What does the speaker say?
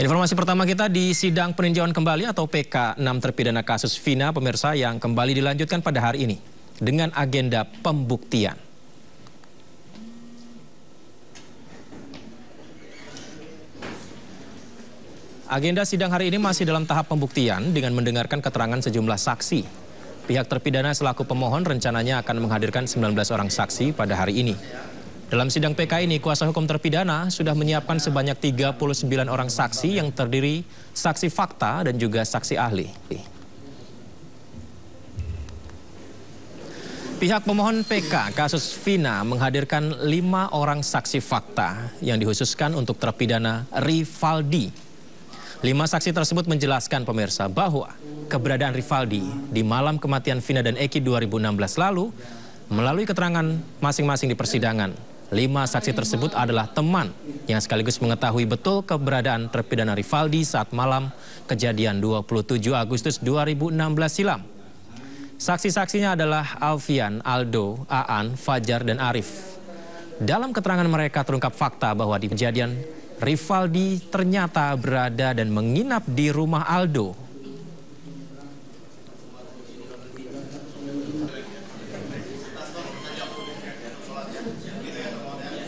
Informasi pertama kita di sidang peninjauan kembali atau PK 6 terpidana kasus Vina pemirsa yang kembali dilanjutkan pada hari ini dengan agenda pembuktian. Agenda sidang hari ini masih dalam tahap pembuktian dengan mendengarkan keterangan sejumlah saksi. Pihak terpidana selaku pemohon rencananya akan menghadirkan 19 orang saksi pada hari ini. Dalam sidang PK ini, kuasa hukum terpidana sudah menyiapkan sebanyak 39 orang saksi yang terdiri saksi fakta dan juga saksi ahli. Pihak pemohon PK kasus Vina menghadirkan lima orang saksi fakta yang dihususkan untuk terpidana Rivaldi. Lima saksi tersebut menjelaskan pemirsa bahwa keberadaan Rivaldi di malam kematian Vina dan Eki 2016 lalu melalui keterangan masing-masing di persidangan Lima saksi tersebut adalah teman yang sekaligus mengetahui betul keberadaan terpidana Rivaldi saat malam kejadian 27 Agustus 2016 silam. Saksi-saksinya adalah Alfian, Aldo, Aan, Fajar, dan Arif. Dalam keterangan mereka terungkap fakta bahwa di kejadian Rivaldi ternyata berada dan menginap di rumah Aldo